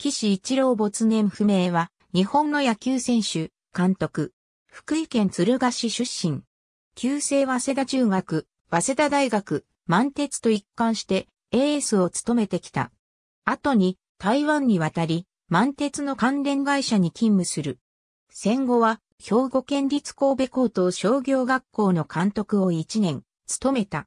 岸一郎没年不明は、日本の野球選手、監督、福井県鶴ヶ市出身。旧制早稲田中学、早稲田大学、満鉄と一貫してエースを務めてきた。後に台湾に渡り、満鉄の関連会社に勤務する。戦後は兵庫県立神戸高等商業学校の監督を1年務めた。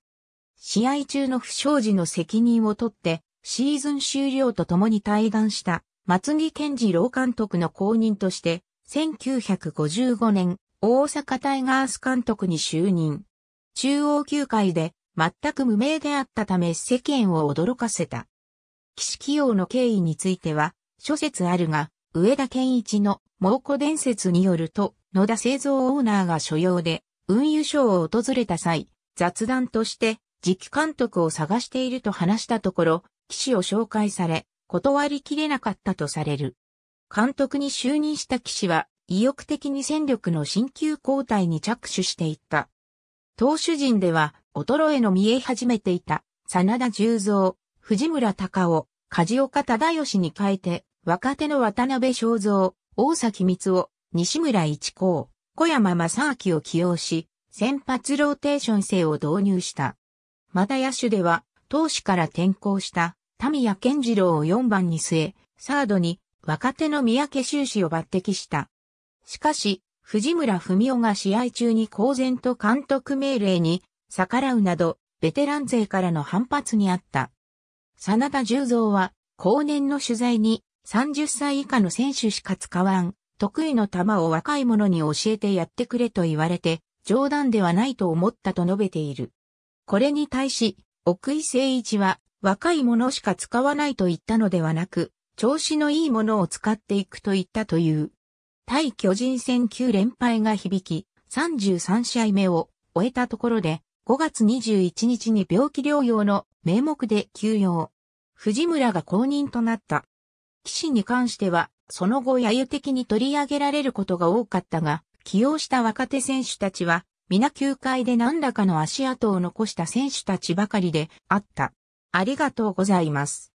試合中の不祥事の責任を取ってシーズン終了とともに退団した松木健二郎監督の後任として、1955年、大阪タイガース監督に就任。中央球界で全く無名であったため世間を驚かせた。岸起用の経緯については、諸説あるが、上田健一の猛虎伝説によると、野田製造オーナーが所用で、運輸省を訪れた際、雑談として、次期監督を探していると話したところ、騎士を紹介され、断りきれなかったとされる。監督に就任した騎士は、意欲的に戦力の新旧交代に着手していった。投手陣では、衰えの見え始めていた、真田十三、藤村隆夫、梶岡忠義に変えて、若手の渡辺正造、大崎光夫、西村一光、小山正明を起用し、先発ローテーション制を導入した。また野手では、投手から転向した民谷健次郎を4番に据え、サードに若手の三宅修士を抜擢した。しかし、藤村文雄が試合中に公然と監督命令に逆らうなど、ベテラン勢からの反発にあった。真田十三は、後年の取材に、30歳以下の選手しか使わん、得意の球を若い者に教えてやってくれと言われて、冗談ではないと思ったと述べている。これに対し、奥井誠一は、若いものしか使わないと言ったのではなく、調子のいいものを使っていくと言ったという。対巨人戦9連敗が響き、33試合目を終えたところで、5月21日に病気療養の名目で休養。藤村が公認となった。騎士に関しては、その後野湯的に取り上げられることが多かったが、起用した若手選手たちは、皆球界で何らかの足跡を残した選手たちばかりであった。ありがとうございます。